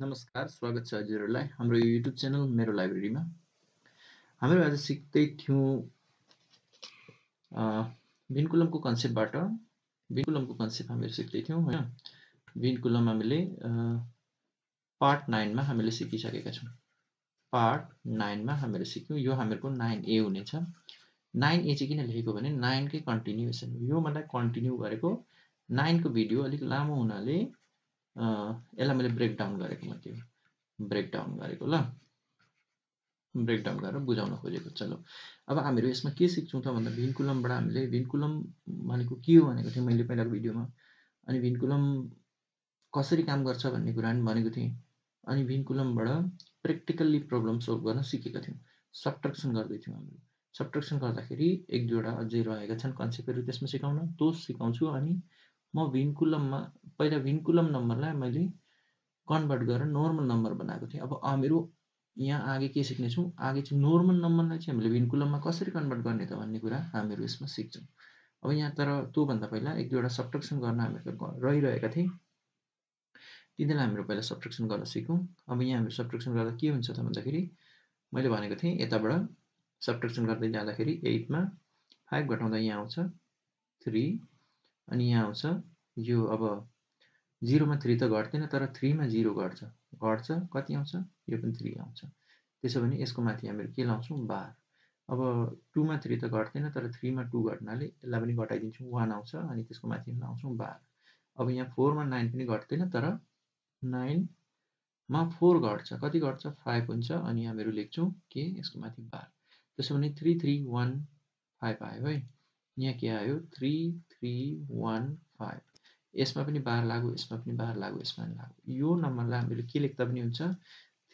नमस्कार स्वागत छ हजुरहरूलाई हाम्रो यो युट्युब च्यानल मेरो लाइब्रेरीमा हामीहरू आज सिक्दै थियौँ भिनकुलमको कन्सेप्टबाट भिनकुलमको कन्सेप्ट हामीहरू सिक्दै थियौँ होइन भिनकुलम हामीले पार्ट नाइनमा हामीले सिकिसकेका छौँ पार्ट नाइनमा हामीले सिक्यौँ यो हामीहरूको नाइन ए हुनेछ नाइन ए चाहिँ किन लेखेको भने नाइनकै कन्टिन्युएसन यो मलाई कन्टिन्यू गरेको नाइनको भिडियो अलिक लामो हुनाले यसलाई मैले ब्रेकडाउन गरेको मात्रै ब्रेकडाउन गरेको ल ब्रेकडाउन गरेर बुझाउन खोजेको चलो अब हामीहरू यसमा के सिक्छौँ त भन्दा भिनकुलमबाट हामीले भिनकुलम भनेको के हो भनेको थिएँ मैले पहिलाको भिडियोमा अनि भिनकुलम कसरी काम गर्छ भन्ने कुरा पनि भनेको थिएँ अनि भिन्कुलमबाट प्र्याक्टिकल्ली प्रब्लम सल्भ गर्न सिकेका थियौँ सब्ट्रक्सन गर्दै थियौँ हामीले सब्ट्रक्सन गर्दाखेरि एक दुईवटा अझै रहेका छन् कन्सेप्टहरू त्यसमा सिकाउन त्यो सिकाउँछु अनि म भिन्कुलममा पहिला भिन्कुलम नम्बरलाई मैले कन्भर्ट गरेर नर्मल नम्बर बनाएको थिएँ अब मेरो यहाँ आगे के सिक्नेछौँ आगे चाहिँ नर्मल नम्बरलाई चाहिँ हामीले भिन्कुलममा कसरी कन्भर्ट गर्ने त भन्ने कुरा हामीहरू यसमा सिक्छौँ अब यहाँ तर त्योभन्दा पहिला एक दुईवटा सब्ट्रक्सन गर्न हामीहरू रहिरहेका थिए तिनीहरूलाई हामीहरू पहिला सब्ट्रक्सन गर्न सिकौँ अब यहाँ हामी सब्ट्रक्सन गर्दा के हुन्छ त भन्दाखेरि मैले भनेको थिएँ यताबाट सब्ट्रक्सन गर्दै जाँदाखेरि एटमा फाइभ घटाउँदा यहाँ आउँछ थ्री अनि यहाँ आउँछ यो अब जिरोमा थ्री त घट्दैन तर थ्रीमा जिरो घट्छ घट्छ कति आउँछ यो पनि थ्री आउँछ त्यसो भने यसको माथि हामीहरू के लाउँछौँ बार अब टूमा थ्री त घट्दैन तर थ्रीमा टू घट्नाले यसलाई पनि घटाइदिन्छौँ वान आउँछ अनि त्यसको माथि लाउँछौँ बार अब यहाँ फोरमा नाइन पनि घट्दैन तर नाइनमा फोर घट्छ कति घट्छ फाइभ हुन्छ अनि हामीहरू लेख्छौँ के यसको माथि बार त्यसो भने थ्री थ्री वान फाइभ आयो है यहाँ के आयो थ्री थ्री वान फाइभ यसमा पनि बाह्र लागु यसमा पनि बाह्र लागु यसमा पनि लागु यो नम्बरलाई हामीले के लेख्दा पनि हुन्छ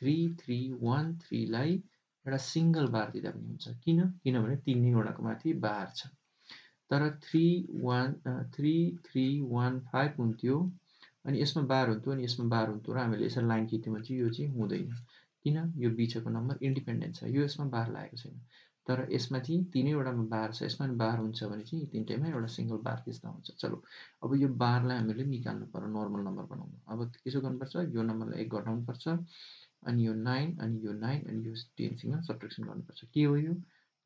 थ्री थ्री वान थ्रीलाई एउटा सिङ्गल बार दिँदा पनि हुन्छ किन किनभने तिन तिनवटाको माथि बार छ तर three one three three one five हुन्थ्यो अनि यसमा बार हुन्थ्यो अनि यसमा बार हुन्थ्यो र हामीले यसरी लाइन खिच्यौँ भने चाहिँ यो चाहिँ हुँदैन किन यो बिचको नम्बर इन्डिपेन्डेन्ट छ यो यसमा बार लागेको छैन तर यसमा चाहिँ तिनैवटा बार छ यसमा पनि बार हुन्छ भने चाहिँ तिनटैमा एउटा सिङ्गल बार त्यस्ता हुन्छ चलो अब यो बारलाई हामीले निकाल्नु पऱ्यो नर्मल नम्बर बनाउनु अब त्यसो गर्नुपर्छ यो नम्बरलाई एक घटाउनुपर्छ अनि यो नाइन अनि यो नाइन अनि यो टेनसँग सब्ट्रेक्सन गर्नुपर्छ के हो यो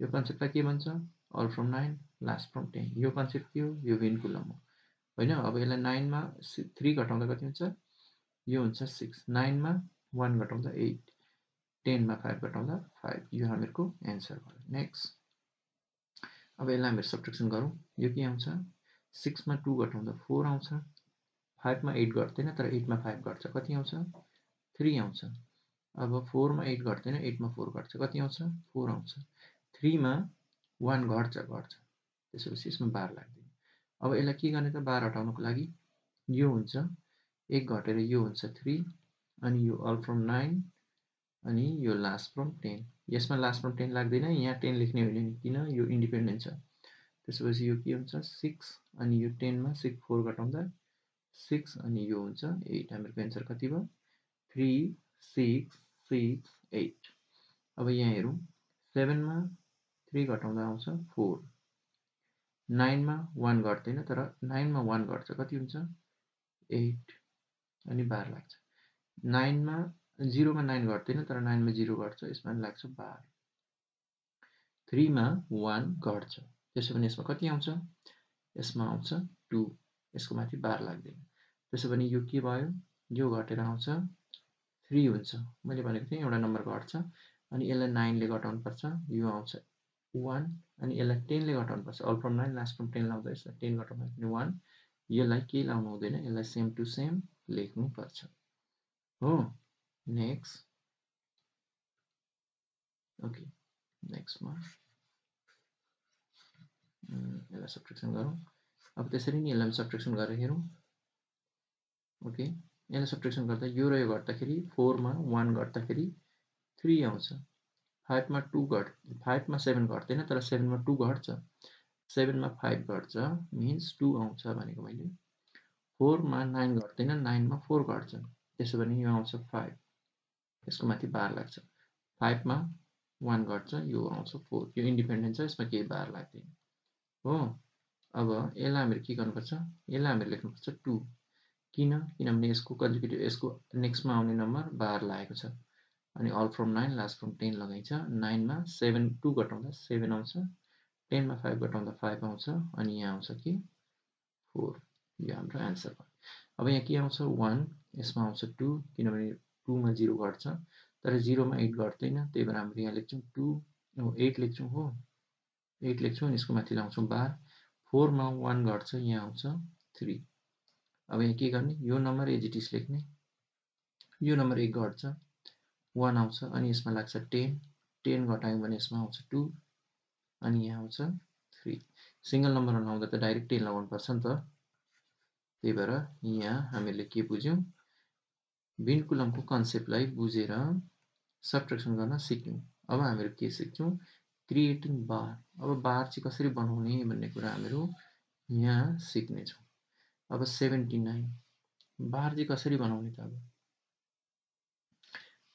यो कन्सेप्टलाई के भन्छ all from nine last from ten यो कन्सेप्ट के हो यो भेनकुलम हो होइन अब यसलाई नाइनमा थ्री घटाउँदा कति हुन्छ यो हुन्छ सिक्स नाइनमा वान घटाउँदा एट टेनमा फाइभ घटाउँदा फाइभ यो हामीहरूको एन्सर भयो नेक्स्ट अब यसलाई हामीहरू सब्ट्रेक्सन गरौँ यो के आउँछ सिक्समा टू घटाउँदा फोर आउँछ फाइभमा एट घट्दैन तर एटमा फाइभ घट्छ कति आउँछ थ्री आउँछ अब फोरमा एट घट्दैन एटमा फोर घट्छ कति आउँछ फोर आउँछ थ्रीमा वान घट्छ घट्छ त्यसपछि यसमा बार लाग्दैन अब यसलाई के गर्ने त बार हटाउनुको लागि यो हुन्छ एक घटेर यो हुन्छ थ्री अनि यो अल फ्रम नाइन अनि यो लास्ट फ्रम टेन यसमा लास्ट फ्रम टेन लाग्दैन यहाँ टेन लेख्ने होइन नि किन यो इन्डिपेन्डेन्ट छ त्यसपछि यो के हुन्छ सिक्स अनि यो टेनमा सिक्स फोर घटाउँदा सिक्स अनि यो हुन्छ एट हामीहरूको एन्सर कति भयो थ्री सिक्स सिक्स एट अब यहाँ हेरौँ सेभेनमा थ्री घटाउँदा आउँछ फोर नाइनमा वान घट्दैन तर नाइनमा वान घट्छ कति हुन्छ एट अनि बाह्र लाग्छ नाइनमा जिरोमा नाइन घट्दैन तर नाइनमा जिरो घट्छ यसमा लाग्छ बाह्र थ्रीमा वान घट्छ त्यसो भने यसमा कति आउँछ यसमा आउँछ टू यसको माथि बाह्र लाग्दैन त्यसो भने यो के भयो यो घटेर आउँछ थ्री हुन्छ मैले भनेको थिएँ एउटा नम्बर घट्छ अनि यसलाई नाइनले घटाउनुपर्छ यो आउँछ वान अनि यसलाई टेनले घटाउनुपर्छ all from nine last from ten लाउँदा यसलाई टेन घटाउनु भने वान यसलाई केही लाउनु हुँदैन यसलाई सेम टु सेम लेख्नुपर्छ हो next okay नेक्स्टमा यसलाई सब्ट्रेक्सन गरौँ अब त्यसरी नै यसलाई सब्ट्रेक्सन गरेर हेरौँ ओके यसलाई सब्ट्रेक्सन गर्दा यो रह्यो घट्दाखेरि फोरमा वान घट्दाखेरि थ्री आउँछ फाइभमा टू घट फाइभमा सेभेन घट्दैन तर सेभेनमा टू घट्छ सेभेनमा फाइभ घट्छ मिन्स टू आउँछ भनेको मैले फोरमा नाइन घट्दैन नाइनमा फोर घट्छ त्यसो भने यो आउँछ फाइभ यसको माथि बार लाग्छ फाइभमा वान घट्छ यो आउँछ फोर यो इन्डिपेन्डेन्ट छ यसमा केही बार लाग्दैन हो अब यसलाई हामीले के गर्नुपर्छ यसलाई हामीले लेख्नुपर्छ टू किन किनभने यसको कन्जुकेटिभ यसको नेक्स्टमा आउने नम्बर बार लागेको छ अनि all from nine last from ten लगाइन्छ नाइनमा सेभेन टू घटाउँदा सेभेन आउँछ टेनमा फाइभ घटाउँदा फाइभ आउँछ अनि यहाँ आउँछ के फोर यो हाम्रो एन्सर भयो अब यहाँ के आउँछ वान यसमा आउँछ टू किनभने टूमा जिरो घट्छ तर जिरोमा एट घट्दैन त्यही भएर हामीले यहाँ लेख्छौँ टू एट लेख्छौँ हो एट लेख्छौँ यसको माथि लाउँछौँ बार फोरमा वान घट्छ यहाँ आउँछ थ्री अब यहाँ के गर्ने यो नम्बर एजिटिस लेख्ने यो नम्बर एक घट्छ वान आउँछ अनि यसमा लाग्छ टेन टेन घटायौँ भने यसमा आउँछ टू अनि यहाँ आउँछ थ्री सिङ्गल नम्बरमा लगाउँदा त डाइरेक्ट टेन लगाउनुपर्छ नि त त्यही भएर यहाँ हामीले के बुझ्यौँ बिन्डकुलमको कन्सेप्टलाई बुझेर सब्ट्रेक्सन गर्न सिक्यौँ अब हामीहरू के सिक्यौँ क्रिएटिङ बार अब बार चाहिँ कसरी बनाउने भन्ने कुरा हामीहरू यहाँ सिक्नेछौँ अब सेभेन्टी नाइन बार चाहिँ कसरी बनाउने त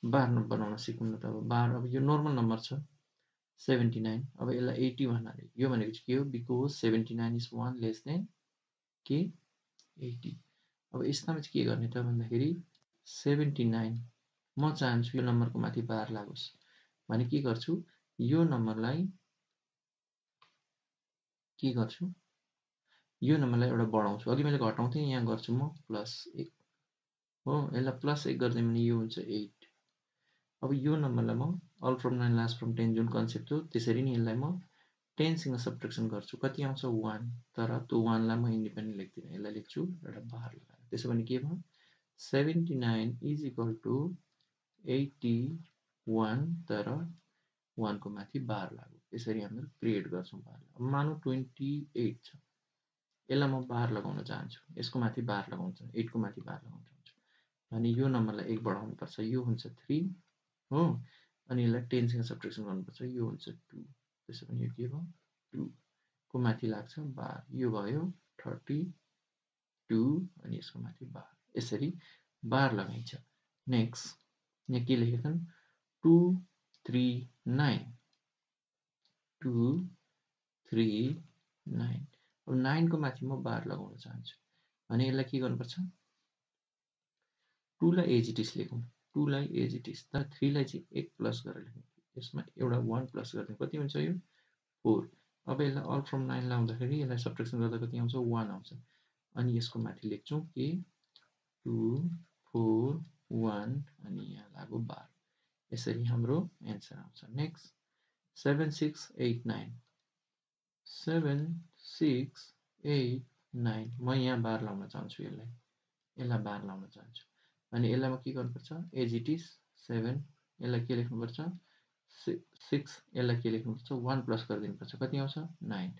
अब बार बनाउन सिकौँ न त अब बार अब यो नर्मल नम्बर छ सेभेन्टी नाइन अब यसलाई एट्टी हाल्यो यो भनेको चाहिँ के हो because seventy nine is one less than के एट्टी अब यस्तामा चाहिँ के गर्ने त भन्दाखेरि सेभेन्टी नाइन म चाहन्छु यो नम्बरको माथि बार लागोस् भने के गर्छु यो नम्बरलाई के गर्छु यो नम्बरलाई एउटा बढाउँछु अघि मैले घटाउँथेँ यहाँ गर्छु म प्लस एक हो यसलाई प्लस एक गरिदिएँ भने यो हुन्छ एट अब यो नम्बरलाई म all from nine last from ten जुन कन्सेप्ट हो त्यसरी नै यसलाई म टेनसँग सब्ट्रेक्सन गर्छु कति आउँछ वान तर त्यो वानलाई म इन्डिपेन्डेन्ट लेख्दिनँ यसलाई लेख्छु एउटा बार लगाएर त्यसो भने के भयो seventy is equal to eighty one तर वानको माथि बार लाग्यो यसरी हामीहरू क्रिएट गर्छौँ बार मानौँ ट्वेन्टी एट छ यसलाई म बार लगाउन चाहन्छु यसको माथि बार लगाउन चाहन्छु एटको माथि बार लगाउन चाहन्छु अनि यो नम्बरलाई एक बढाउनुपर्छ यो हुन्छ थ्री हो अनि यसलाई टेनसँग सब्ट्रेक्सन गर्नुपर्छ यो हुन्छ टू त्यसो भने यो के भयो टूको माथि लाग्छ बार यो भयो थर्टी टू अनि यसको माथि बार यसरी बार लगाइन्छ नेक्स्ट यहाँ के लेखेका छन् two three nine two three nine अब नाइनको माथि म बार लगाउन चाहन्छु अनि यसलाई के गर्नुपर्छ टुलाई एजिटिस लेखौँ टुलाई एजिटिस तर थ्रीलाई चाहिँ एक प्लस गरेर लेखौँ यसमा एउटा वान प्लस गर्ने कति हुन्छ यो फोर अब यसलाई अल फ्रम नाइन लाउँदाखेरि यसलाई सब्ट्रेक्सन गर्दा कति आउँछ वान आउँछ अनि यसको माथि लेख्छौँ के टू फोर वान अनि यहाँ लाग्यो बाह्र यसरी हाम्रो एन्सर आउँछ next seven six eight nine seven six eight nine म यहाँ बार लाउन चाहन्छु यसलाई यसलाई बार लाउन चाहन्छु अनि यसलाई म के गर्नुपर्छ एजिटिस सेभेन यसलाई के लेख्नुपर्छ सिक्स यसलाई के लेख्नुपर्छ वान प्लस गरिदिनुपर्छ कति आउँछ नाइन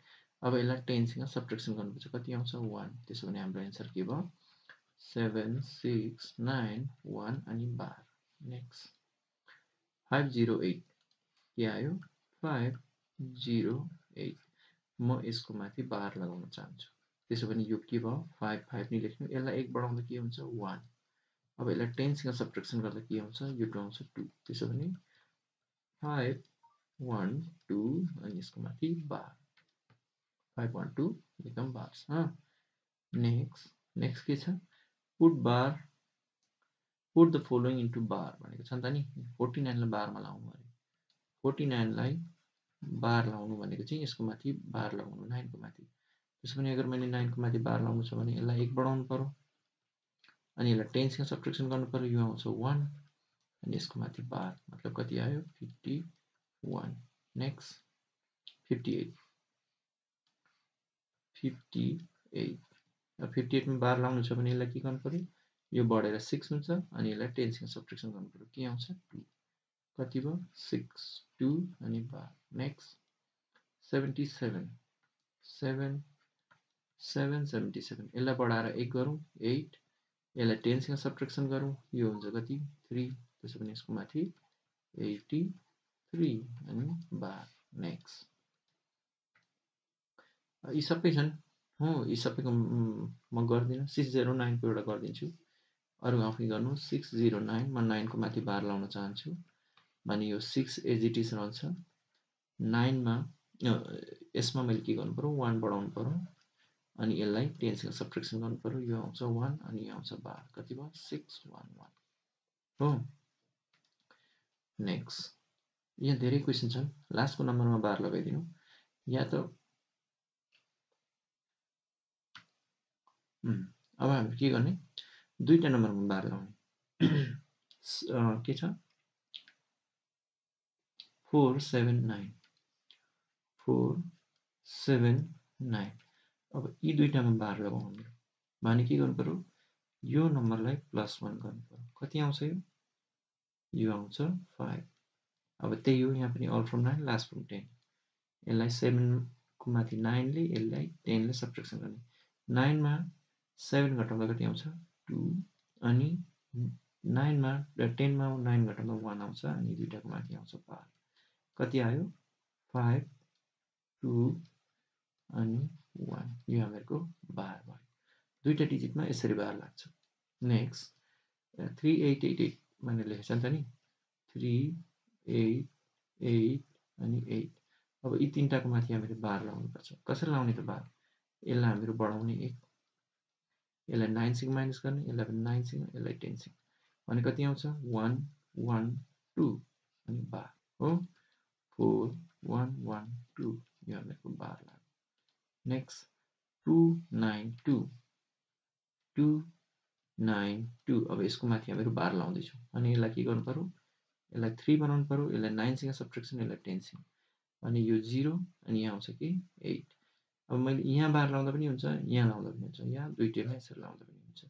अब यसलाई टेनसँग सब्ट्रेक्सन गर्नुपर्छ कति आउँछ वान त्यसो भने हाम्रो एन्सर के भयो सेवन सिक्स नाईन वान आणि बारा नेक्स्ट फाइभ जिरो एट के आयो फाइभ जिरो एट म यसको माथि बार लगाउन चाहन्छु त्यसो भने यो के भयो फाइभ फाइभ नै लेख्नु यसलाई एक बढाउँदा के हुन्छ वान अब यसलाई टेनसँग सब्ट्रेक्सन गर्दा के हुन्छ यो टु आउँछ टू त्यसो भने फाइभ वान टू अनि यसको माथि बार फाइभ वान टू एकदम बार छ नेक्स्ट नेक्स्ट के छ put bar put the following into bar भनेको छ नि त नि फोर्टी नाइनलाई बारमा लाउनु अरे फोर्टी नाइनलाई बार लाउनु भनेको चाहिँ यसको माथि बार लगाउनु नाइनको माथि त्यसो भने अगर मैले नाइनको माथि बार लाउनु छ भने यसलाई एक बढाउनु पऱ्यो अनि यसलाई टेनसँग सब्ट्रेक्सन गर्नु पऱ्यो यो आउँछ वान अनि यसको माथि बार मतलब कति आयो fifty one next fifty eight fifty eight fifty एटमा बाह्र लाउनु छ भने यसलाई के गर्नु पऱ्यो यो बढेर सिक्स हुन्छ अनि यसलाई टेनसँग सब्ट्रेक्सन गर्नु पऱ्यो के आउँछ टू कति भयो सिक्स टु अनि बाह्र next seventy seven seven seven seventy seven यसलाई बढाएर एक गरौँ एट यसलाई टेनसँग सब्ट्रेक्सन गरौँ यो हुन्छ कति थ्री त्यसो भने यसको माथि एट्टी थ्री अनि बाह्र नेक्स्ट यी सबै छन् हो यी सबैको म गर्दिनँ सिक्स जेरो नाइनको एउटा गरिदिन्छु अरू आफै गर्नु सिक्स जिरो नाइन म नाइनको माथि बार लाउन चाहन्छु भने यो सिक्स एजिटिस रहन्छ नाइनमा यसमा मैले के गर्नु पऱ्यो वान बढाउनु पऱ्यो अनि यसलाई टेनसँग सब्ट्रेक्सन गर्नु पऱ्यो यो आउँछ वान अनि यो आउँछ बार कति भयो सिक्स वान वान हो नेक्स्ट यहाँ धेरै क्वेसन छन् लास्टको नम्बरमा बार लगाइदिनु या त अब हामी के गर्ने दुईवटा नम्बरमा बार लगाउने के छ four seven nine four seven nine अब यी दुईवटामा बार लगाउने भने के गर्नु पऱ्यो यो नम्बरलाई प्लस वान गर्नु पऱ्यो कति आउँछ यो यो आउँछ फाइभ अब त्यही हो यहाँ पनि all from nine last from ten यसलाई सेभेनको माथि नाइनले यसलाई टेनले सब्ट्रेक्सन गर्ने नाइनमा सेभेन घटाउँदा कति आउँछ टु अनि नाइनमा टेनमा नाइन घटाउँदा वान आउँछ अनि दुइटाको माथि आउँछ फाइभ कति आयो फाइभ टु अनि वान यो हामीहरूको बार भयो दुईवटा डिजिटमा यसरी बार लाग्छ next three eight eight eight मैले लेखेको छ नि त नि थ्री एट एट अनि एट अब यी तिनवटाको माथि हामीले बार लाउनुपर्छ कसरी लाउने त बार यसलाई हामीहरू बढाउने एक यसलाई नाइन सिक्स माइनस गर्ने यसलाई पनि नाइन सिक्स यसलाई टेन सिक्स भने कति आउँछ वान वान टू अनि बार हो फोर वान वान टू यो हामीहरूको बार लाग्यो next two nine two two nine two अब यसको माथि हामीहरू बार लाउँदैछौँ अनि यसलाई के गर्नु पऱ्यो यसलाई थ्री बनाउनु पऱ्यो यसलाई नाइनसँग सब्ट्रेक्सन यसलाई टेनसँग अनि यो जिरो अनि यहाँ आउँछ कि एट अब मैले यहाँ बाह्र लाउँदा पनि हुन्छ यहाँ लाउँदा पनि हुन्छ यहाँ दुइटैमा यसरी लाउँदा पनि हुन्छ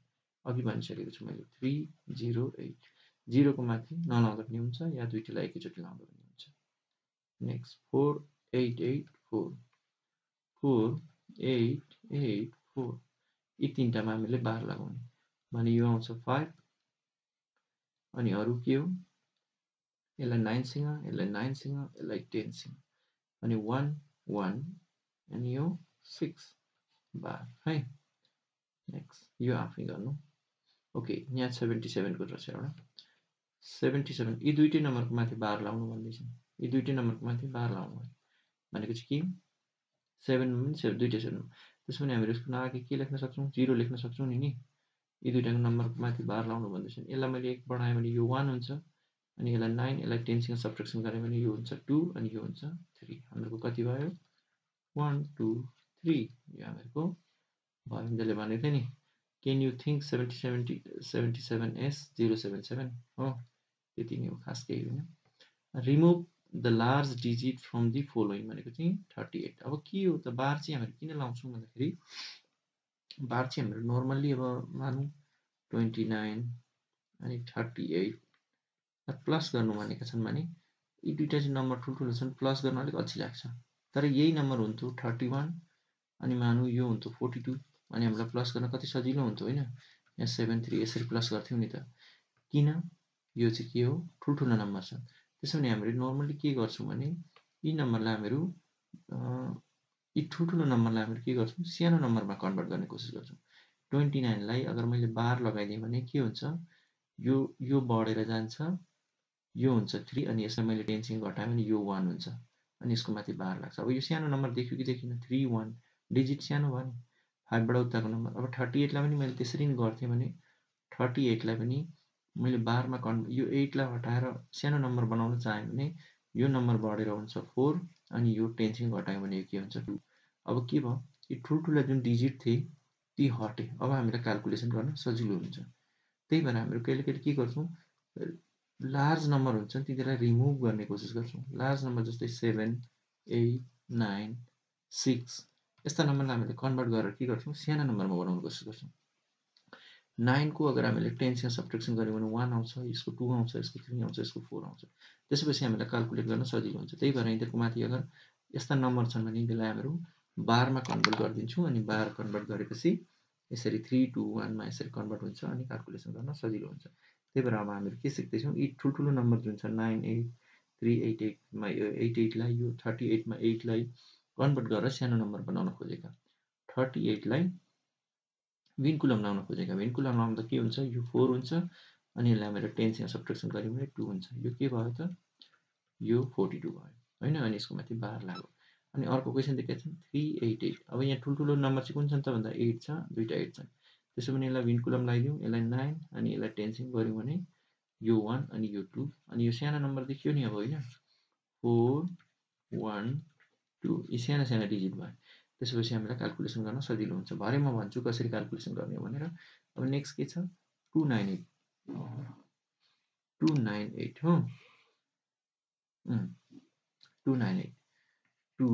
अघि भनिसकेको छु मैले थ्री जिरो एट जिरोको माथि नलाउँदा पनि हुन्छ या दुइटैलाई एकैचोटि लाउँदा पनि हुन्छ next four eight eight four four eight eight four यी तिनवटामा हामीले बाह्र लगाउने भने यो आउँछ फाइभ अनि अरू के हो यसलाई नाइनसँग यसलाई नाइनसँग यसलाई टेनसँग अनि वान वान अनि यो सिक्स बार है नेक्स्ट यो आफै गर्नु ओके यहाँ सेभेन्टी सेभेनको रहेछ एउटा सेभेन्टी सेभेन यी दुइटै नम्बरको माथि बार लाउनु भन्दैछ यी दुइटै नम्बरको माथि बार लाउनु भनेको चाहिँ के सेभेनमा पनि सेभेन दुइटै सेभेन त्यसो पनि हामीहरू यसको नआएको के लेख्न सक्छौँ जिरो लेख्न सक्छौँ नि नि यी दुइटाको नम्बरको माथि बाह्र लाउनु भन्दैछ यसलाई मैले एक बढाएँ भने यो वान हुन्छ अनि यसलाई नाइन यसलाई टेनसँग सब्ट्रेक्सन गरेँ भने यो हुन्छ टू अनि यो हुन्छ थ्री हाम्रो कति भयो वान टू थ्री यो हामीहरूको भनिन्दले भनेको नि can you think seventy seventy seventy seven as zero seven seven हो त्यति नै हो खास केही होइन remove the large digit from the following भनेको चाहिँ थर्टी एट अब के हो त बार चाहिँ हामीहरू किन लाउँछौँ भन्दाखेरि बार चाहिँ हामीहरू नर्मल्ली अब मानौँ ट्वेन्टी नाइन अनि थर्टी एट प्लस गर्नु भनेका छन् भने यी दुइटा चाहिँ नम्बर ठुल्ठुलो छन् प्लस गर्नु अलिक अल्छी लाग्छ तर यही नम्बर हुन्थ्यो थर्टी वान अनि मानौँ यो हुन्थ्यो फोर्टी टू अनि हामीलाई प्लस गर्न कति सजिलो हुन्थ्यो होइन यहाँ सेभेन थ्री यसरी प्लस गर्थ्यौँ नि त किन यो चाहिँ के हो ठुल्ठुलो नम्बर छ त्यसो भने हामीले नर्मली के गर्छौँ भने यी नम्बरलाई हामीहरू यी ठुल्ठुलो नम्बरलाई हामीले के गर्छौँ सानो नम्बरमा कन्भर्ट गर्ने कोसिस गर्छौँ ट्वेन्टी नाइनलाई अगर मैले बार लगाइदिएँ भने के हुन्छ यो यो बढेर जान्छ यो हुन्छ थ्री अनि यसलाई मैले टेनसिङ घटाएँ भने यो वान हुन्छ अनि यसको माथि बार लाग्छ अब यो सानो नम्बर देख्यो कि देखिनँ थ्री वान डिजिट सानो भयो नि फाइभबाट उताको नम्बर अब थर्टी एटलाई पनि मैले त्यसरी नै गर्थेँ भने थर्टी एटलाई पनि मैले बारमा कन् यो एटलाई हटाएर सानो नम्बर बनाउन चाहेँ भने यो नम्बर बढेर हुन्छ फोर अनि यो टेनसँग घटायो भने यो के हुन्छ टू अब के भयो यो ठुल्ठुला जुन डिजिट थिए ती हटे अब हामीलाई क्यालकुलेसन गर्न सजिलो हुन्छ त्यही भएर हामीहरू कहिले कहिले के गर्छौँ लार्ज नम्बर हुन्छ नि तिनीहरूलाई रिमुभ गर्ने कोसिस गर्छौँ लार्ज नम्बर जस्तै सेभेन एट नाइन सिक्स यस्ता नम्बरलाई हामीले कन्भर्ट गरेर के गर्छौँ सानो नम्बरमा बनाउनु कोसिस गर्छौँ नाइनको अगर हामीले टेनसँग सब्ट्रेक्सन गऱ्यौँ भने वान आउँछ यसको टू आउँछ यसको थ्री आउँछ यसको फोर आउँछ त्यसपछि हामीलाई क्यालकुलेट गर्न सजिलो हुन्छ त्यही भएर यिनीहरूको माथि अगर यस्ता नम्बर छन् भने यिनीहरूलाई हामीहरू बारमा कन्भर्ट गरिदिन्छौँ अनि बार कन्भर्ट गरेपछि यसरी थ्री टू वानमा यसरी कन्भर्ट हुन्छ अनि क्यालकुलेसन गर्न सजिलो हुन्छ त्यही भएर अब हामीहरू के सिक्दैछौँ यी ठुल्ठुलो नम्बर जुन छ नाइन एट थ्री एट एटमा एट एटलाई यो थर्टी एटमा एटलाई कन्भर्ट गरेर सानो नम्बर बनाउन खोजेका थर्टी एटलाई विनकुलम लाउन खोजेका विनकुलम लाउँदा के हुन्छ यो फोर हुन्छ अनि यसलाई हामीले टेन्स यहाँ सब्ट्रेक्सन गऱ्यौँ भने टू हुन्छ यो के भयो त यो फोर्टी टू भयो होइन अनि यसको माथि बाह्र लाग्यो अनि अर्को क्वेसन दिएका छन् थ्री एट एट अब यहाँ ठुल्ठुलो नम्बर चाहिँ कुन छन् त भन्दा एट छ दुईवटा एट छन् त्यसो भने यसलाई विनकुलम लगाइदिउँ यसलाई नाइन अनि यसलाई टेनसँग गऱ्यौँ भने यो वान अनि यो टू अनि यो सानो नम्बर देखियो नि अब होइन फोर वान टु यी सानो सानो डिजिट भयो त्यसपछि हामीलाई क्यालकुलेसन गर्न सजिलो हुन्छ भरे म भन्छु कसरी क्यालकुलेसन गर्ने भनेर अब नेक्स्ट के छ two nine eight two nine eight हो two nine eight two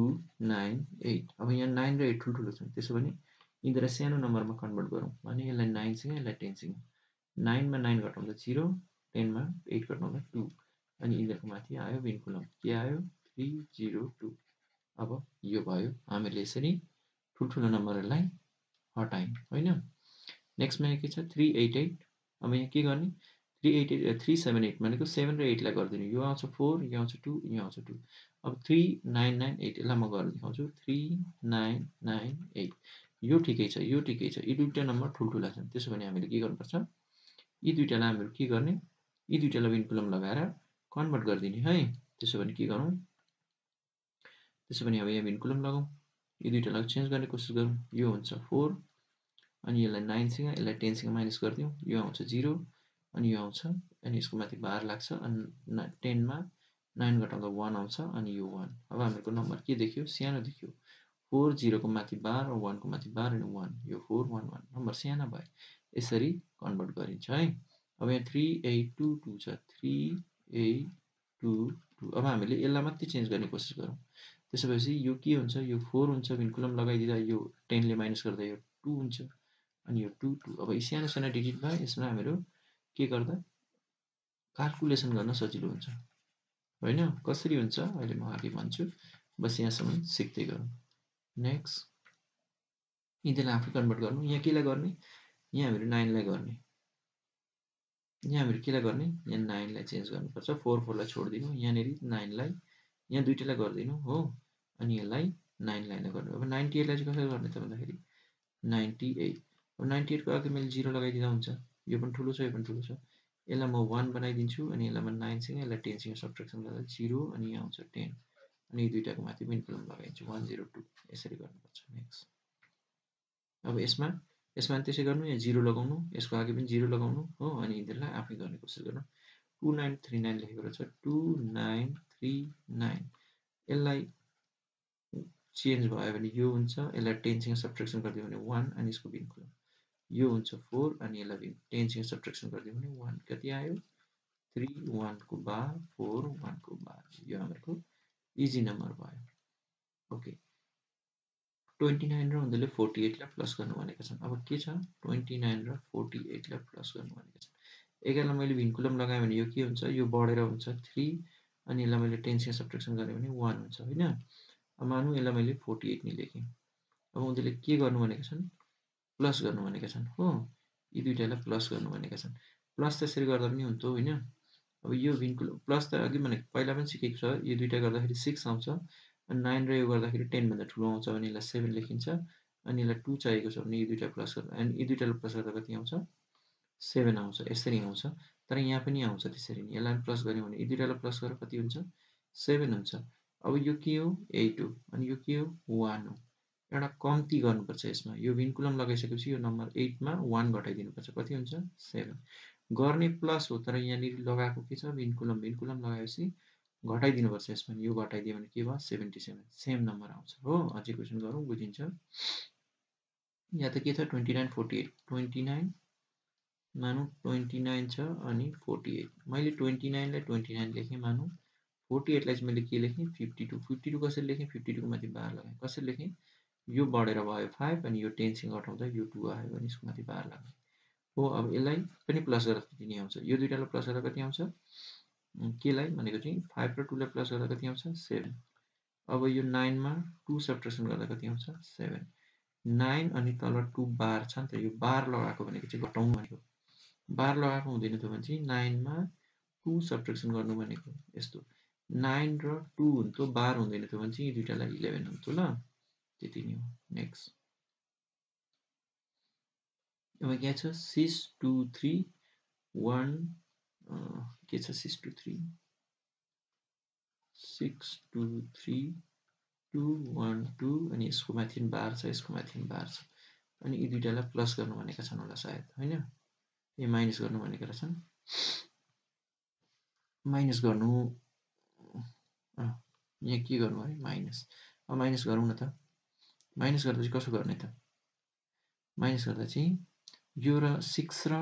nine eight अब यहाँ नाइन र एट ठुल्ठुलो छ त्यसो भने यिनीहरूलाई सानो नम्बरमा कन्भर्ट गरौँ भने यसलाई नाइनसँग यसलाई टेनसँग नाइनमा नाइन घटाउँदा जिरो टेनमा एट घटाउँदा टू अनि यिनीहरूको माथि आयो बिनकुलम के आयो थ्री जिरो टू अब यो भयो हामीले यसरी ठुल्ठुलो नम्बरहरूलाई हटायौँ होइन नेक्स्टमा यहाँ के छ थ्री एट एट अब यहाँ के गर्ने three eight eight three seven eight भनेको सेभेन र एटलाई गरिदिनु यो आउँछ फोर यो आउँछ टू यो आउँछ टू अब थ्री नाइन नाइन एट यसलाई म गरेर देखाउँछु थ्री नाइन नाइन एट यो ठिकै छ यो ठिकै छ यी दुइटा नम्बर ठुल्ठुला छन् त्यसो भने हामीले के गर्नुपर्छ यी दुइटालाई हामीहरू के गर्ने यी दुइटालाई विनकुलम लगाएर कन्भर्ट गरिदिने है त्यसो भने के गरौँ त्यसो भने अब यहाँ भिन्कुलम लगाउँ यो दुइटालाई चेन्ज गर्ने कोसिस गरौँ यो हुन्छ फोर अनि यसलाई नाइनसँग यसलाई टेनसँग माइनस गरिदिउँ यो आउँछ जिरो अनि यो आउँछ अनि यसको माथि बाह्र लाग्छ अनि टेनमा नाइन घटाउँदा वान आउँछ अनि यो वान अब हामीहरूको नम्बर के देखियो सानो देखियो फोर जिरोको माथि बाह्र वानको माथि बाह्र अनि वान यो फोर वान वान नम्बर सानो भयो यसरी कन्भर्ट गरिन्छ है अब यहाँ थ्री एट टू टू छ थ्री एट टू टू अब हामीले यसलाई मात्रै चेन्ज गर्ने कोसिस गरौँ त्यसो यो के हुन्छ यो फोर हुन्छ भिन्कुलम लगाइदिँदा यो टेनले माइनस गर्दा यो टू हुन्छ अनि यो टू टू अब सानो सानो डिजिट डिजिटमा यसमा हामीहरू के गर्दा कालकुलेसन गर्न सजिलो हुन्छ होइन कसरी हुन्छ अहिले म अघि भन्छु बस यहाँसम्म सिक्दै गरौँ नेक्स्ट यिनीहरूलाई आफै कन्भर्ट गर्नु यहाँ केलाई गर्ने यहाँ हामीहरू नाइनलाई गर्ने यहाँ हामीहरू केलाई गर्ने यहाँ नाइनलाई चेन्ज गर्नुपर्छ फोर फोरलाई छोडिदिनु यहाँनिर नाइनलाई यहाँ दुइटालाई गरिदिनु हो अनि यसलाई नाइनलाई होइन गर्नु अब नाइन्टी एटलाई चाहिँ कसरी गर्ने त भन्दाखेरि नाइन्टी एट अब नाइन्टी एटको अघि मैले जिरो लगाइदिँदा हुन्छ यो पनि ठुलो छ यो पनि ठुलो छ यसलाई म वान बनाइदिन्छु अनि यसलाई म नाइनसँग यसलाई टेनसँग सब्ट्रेक्सन गर्दा जिरो अनि यहाँ आउँछ टेन अनि यो दुइटाको माथि मिन कलम लगाइदिन्छु वान जिरो टू यसरी गर्नुपर्छ नेक्स्ट अब यसमा यसमा त्यसै गर्नु यहाँ जिरो लगाउनु यसको अघि पनि जिरो लगाउनु हो अनि यिनीहरूलाई आफै गर्ने कोसिस गर्नु टू नाइन थ्री नाइन लेखेको रहेछ टू नाइन थ्री नाइन यसलाई चेन्ज भयो भने यो हुन्छ यसलाई टेनसँग सब्ट्रेक्सन गरिदियो भने वान अनि यसको बिन यो हुन्छ फोर अनि यसलाई बिन टेनसँग सब्ट्रेक्सन गरिदियो भने वान कति आयो थ्री वानको बा फोर वानको बा यो हाम्रो इजी नम्बर भयो ओके ट्वेन्टी नाइन र उनीहरूले फोर्टी एटलाई प्लस गर्नु भनेका छन् अब के छ ट्वेन्टी नाइन र फोर्टी एटलाई प्लस गर्नु भनेका छन् एघारलाई मैले भिन्कुलम लगाएँ भने यो के हुन्छ यो बढेर हुन्छ थ्री अनि यसलाई मैले टेन्सिया सब्ट्रेक्सन गरेँ भने वान हुन्छ होइन मानौँ यसलाई मैले फोर्टी एट नि लेखेँ अब उनीहरूले के गर्नु भनेका छन् प्लस गर्नु भनेका छन् हो यी दुइटालाई प्लस गर्नु भनेका छन् प्लस त यसरी गर्दा पनि हुन्थ्यो होइन अब यो भिन्कुल प्लस त अघि भने पहिला पनि सिकेको छ यो दुइटा गर्दाखेरि सिक्स आउँछ अनि नाइन र यो गर्दाखेरि टेनभन्दा ठुलो आउँछ भने यसलाई सेभेन लेखिन्छ अनि यसलाई टू चाहिएको छ भने यो दुइटा प्लस गर्दा अनि यी दुइटालाई प्लस गर्दा कति आउँछ सेभेन आउँछ यसरी आउँछ तर यहाँ पनि आउँछ त्यसरी नै यसलाई प्लस गऱ्यौँ भने यी दुइटालाई प्लस गरेर कति हुन्छ सेभेन हुन्छ अब यो के हो एट हो अनि यो के हो वान हो एउटा कम्ती गर्नुपर्छ यसमा यो भिन्कुलम लगाइसकेपछि यो नम्बर एटमा वान घटाइदिनुपर्छ कति हुन्छ सेभेन गर्ने प्लस हो तर यहाँनिर लगाएको के छ भिन्कुलम भिन्कुलम लगाएपछि घटाइदिनुपर्छ यसमा यो घटाइदियो भने के भयो सेभेन्टी सेभेन सेम नम्बर आउँछ हो अझै क्वेसन गरौँ बुझिन्छ यहाँ त के छ twenty nine forty eight twenty nine मानौँ ट्वेन्टी नाइन छ अनि फोर्टी एट मैले ट्वेन्टी नाइनलाई ट्वेन्टी नाइन लेखेँ मानौँ फोर्टी एटलाई चाहिँ मैले के लेखेँ फिफ्टी टू फिफ्टी टू कसरी लेखेँ फिफ्टी टूको माथि बाह्र लगाएँ कसरी लेखेँ यो बढेर भयो फाइभ अनि यो टेनसँग हटाउँदा यो टू आयो भने यसको माथि बाह्र लगाएँ हो अब यसलाई पनि प्लस गर्दा कति नै आउँछ यो दुइटालाई प्लस गर्दा कति आउँछ केलाई भनेको चाहिँ फाइभ र टूलाई प्लस गर्दा कति आउँछ सेभेन अब यो नाइनमा टू सब्ट्रेसन गर्दा कति आउँछ सेभेन नाइन अनि तल टू बार छ नि त यो बार लगाएको भनेको चाहिँ घटाउनु भनेको बाह्र लगाएको हुँदैन थियो भने चाहिँ नाइनमा टु सब्ट्रेक्सन गर्नु भनेको यस्तो नाइन र टू हुन्थ्यो बाह्र हुँदैन थियो भने चाहिँ दुइटालाई इलेभेन हुन्थ्यो ल त्यति नै हो नेक्स्ट अब क्या छ सिक्स टू थ्री वान के छ six two three six two three two one two अनि यसको माथि बार छ यसको माथि बार छ अनि यी दुइटालाई प्लस गर्नु भनेका छन् होला सायद होइन ए माइनस गर्नु भनेको रहेछन् माइनस गर्नु यहाँ के गर्नु अरे माइनस अब माइनस गरौँ न त माइनस गर्दा चाहिँ कसो गर्ने त माइनस गर्दा चाहिँ यो र सिक्स र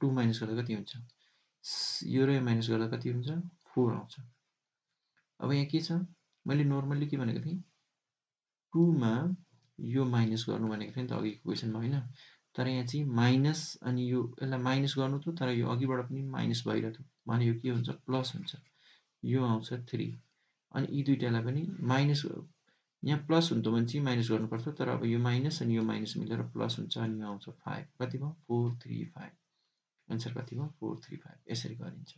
टू माइनस गर्दा कति हुन्छ यो र माइनस गर्दा कति हुन्छ फोर आउँछ अब यहाँ के छ मैले नर्मल्ली के भनेको थिएँ टूमा यो माइनस गर्नु भनेको थिएँ नि त अघिको क्वेसनमा होइन तर यहाँ चाहिँ माइनस अनि यो यसलाई माइनस गर्नु थियो तर यो अघिबाट पनि माइनस भइरहेको थियो भने यो के हुन्छ प्लस हुन्छ यो आउँछ थ्री अनि यी दुइटालाई पनि माइनस यहाँ प्लस हुन्थ्यो भने चाहिँ माइनस गर्नुपर्छ तर अब यो माइनस अनि यो माइनस मिलेर प्लस हुन्छ अनि यो आउँछ फाइभ कति भयो फोर थ्री फाइभ एन्सर कति भयो फोर थ्री फाइभ यसरी गरिन्छ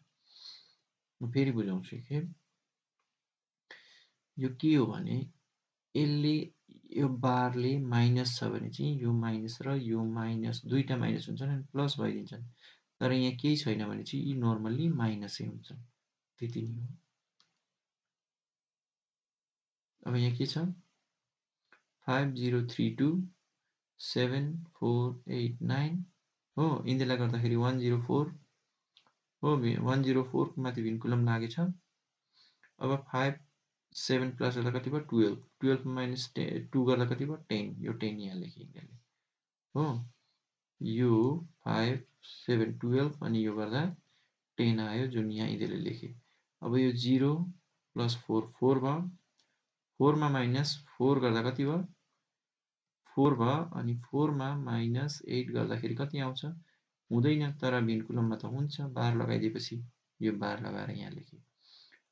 म फेरि बुझाउँछु एकखेप यो के हो भने यसले यो बारले माइनस छ भने चाहिँ यो माइनस र यो माइनस दुईवटा माइनस हुन्छन् अनि प्लस भइदिन्छन् तर यहाँ केही छैन भने चाहिँ यी नर्मल्ली माइनसै हुन्छ त्यति नै हो अब यहाँ के छ five zero three two seven four eight nine हो यिनीहरूलाई गर्दाखेरि वान जिरो फोर हो वान जिरो फोरको माथि भिनकुलम लागेछ अब फाइभ सेभेन प्लस गर्दा कति भयो टुवेल्भ टुवेल्भ माइनस टे टू गर्दा कति भयो टेन यो टेन यहाँ लेखेँ यिनीहरूले हो यो फाइभ सेभेन टुवेल्भ अनि यो गर्दा टेन आयो जुन यहाँ यिनीहरूले लेखे अब यो जिरो प्लस फोर फोर भयो फोरमा माइनस फोर गर्दा कति भयो फोर भयो अनि फोरमा माइनस एट गर्दाखेरि कति आउँछ हुँदैन तर भिनकुलममा त हुन्छ बार लगाइदिएपछि यो बार लगाएर यहाँ लेखेँ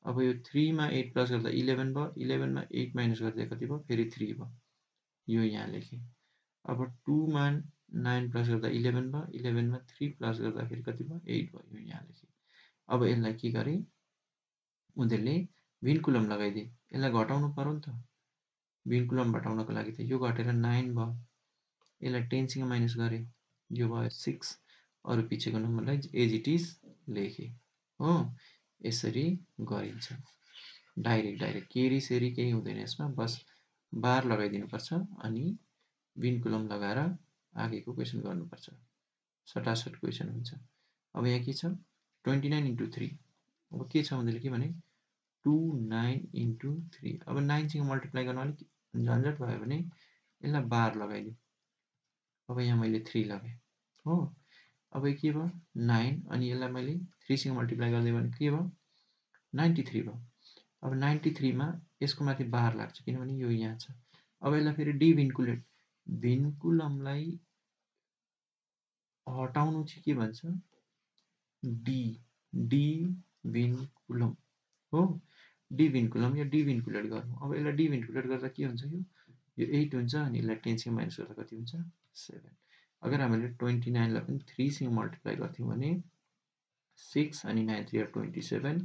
अब यो थ्रीमा एट प्लस गर्दा इलेभेन भयो इलेभेनमा एट माइनस गर्दा कति भयो फेरि थ्री भयो यो यहाँ लेखेँ अब टूमा नाइन प्लस गर्दा इलेभेन भयो इलेभेनमा थ्री प्लस गर्दा फेरि कति भयो एट भयो यो यहाँ लेखेँ अब यसलाई के गरेँ उनीहरूले भिनकुलम लगाइदिए यसलाई घटाउनु पऱ्यो नि त भिनकुलम घटाउनको लागि त यो घटेर नाइन भयो यसलाई टेनसँग माइनस गरेँ यो भयो सिक्स अरू पछिको नम्बरलाई एज इट इज लेखेँ हो यसरी गरिन्छ डाइरेक्ट डाइरेक्ट केरी सेरी केही हुँदैन यसमा बस बार लगाइदिनुपर्छ अनि विनकुलम लगाएर आगेको क्वेसन गर्नुपर्छ सटासट क्वेसन हुन्छ अब यहाँ के छ ट्वेन्टी नाइन इन्टु थ्री अब के छ भन्दाखेरि के भने टु नाइन इन्टु थ्री अब नाइनसँग मल्टिप्लाई गर्न अलिक झन्झट भयो भने यसलाई बार लगाइदिउँ अब यहाँ मैले थ्री लगाएँ हो अब के भयो नाइन अनि यसलाई मैले थ्रीसँग मल्टिप्लाई गर्दै भने के भयो नाइन्टी थ्री भयो अब नाइन्टी थ्रीमा यसको माथि बार लाग्छ किनभने यो यहाँ छ अब यसलाई फेरि डिभिन्कुलेट भिन्कुलमलाई हटाउनु चाहिँ के भन्छ डी डी भिन्कुलम हो डी डिभिन्कुलम या भिन्कुलेट गर्नु अब यसलाई भिन्कुलेट गर्दा के हुन्छ यो यो एट हुन्छ अनि यसलाई टेनसँग माइनस गर्दा कति हुन्छ सेभेन अगर हामीले ट्वेन्टी नाइनलाई पनि थ्रीसँग मल्टिप्लाई गर्थ्यौँ भने सिक्स अनि नाइन थ्री ट्वेन्टी सेभेन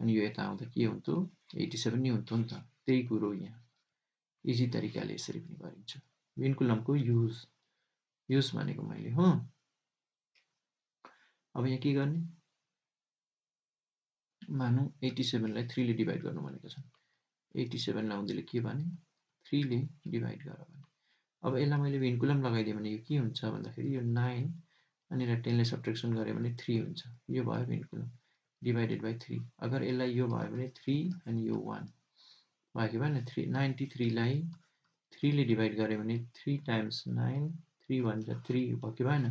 अनि यो यता आउँदा के हुन्थ्यो एट्टी सेभेन नै हुन्थ्यो नि त त्यही कुरो यहाँ इजी तरिकाले यसरी पनि गरिन्छ विनकुलमको युज युज भनेको मैले हो अब यहाँ के गर्ने मानौँ एट्टी सेभेनलाई थ्रीले डिभाइड गर्नु भनेको छ एट्टी सेभेनलाई उनीहरूले के भने थ्रीले डिभाइड गर भने अब यसलाई मैले भिन्कुलम लगाइदिएँ भने यो के हुन्छ भन्दाखेरि यो नाइन अनि यसलाई टेनले सब्ट्रेक्सन गऱ्यो भने थ्री हुन्छ यो भयो भिन्कुलम डिभाइडेड बाई थ्री अगर यसलाई यो भयो भने थ्री अनि यो वान भयो कि भएन थ्री नाइन्टी थ्रीलाई थ्रीले डिभाइड गऱ्यो भने three times nine three one जा थ्री भयो कि भएन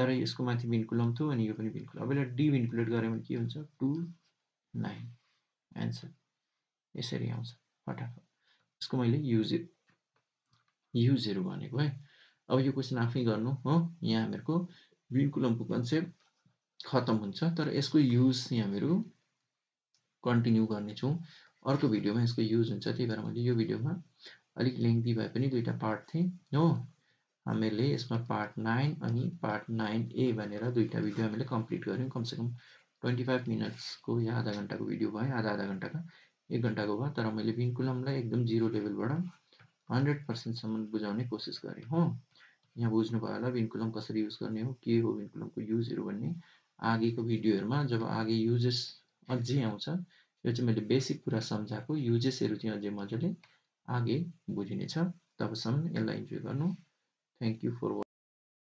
तर यसको माथि भिन्कुलम थियो अनि यो पनि भिन्कुलम अब यसलाई डिभिन्कुलेट गऱ्यो भने के हुन्छ टु नाइन एन्सर यसरी आउँछ फटाफट यसको मैले युज युजहरू भनेको है अब यो क्वेसन आफै गर्नु हो यहाँ हामीहरूको विनकुलमको कन्सेप्ट खत्तम हुन्छ तर यसको युज चाहिँ हामीहरू कन्टिन्यू गर्नेछौँ अर्को भिडियोमा यसको युज हुन्छ त्यही भएर मैले यो भिडियोमा अलिक लेङ्दी भए पनि दुईवटा पार्ट थिएँ हो हामीहरूले यसमा पार्ट नाइन अनि पार्ट नाइन ए भनेर दुईवटा भिडियो हामीले कम्प्लिट गऱ्यौँ कमसेकम ट्वेन्टी फाइभ मिनट्सको या आधा घन्टाको भिडियो भयो आधा आधा घन्टाको एक घन्टाको भयो तर मैले विन्कुलमलाई एकदम जिरो लेभलबाट हन्ड्रेड पर्सेन्टसम्म बुझाउने कोसिस गरेँ हो यहाँ बुझ्नुभयो होला विन्कुलम कसरी युज गर्ने हो के हो विन्कुलमको युजहरू भन्ने आगेको भिडियोहरूमा जब आगे युजेस अझै आउँछ यो चाहिँ मैले बेसिक कुरा सम्झाएको युजेसहरू चाहिँ अझै मजाले आगे बुझिनेछ तबसम्म यसलाई इन्जोय गर्नु थ्याङ्क यू फर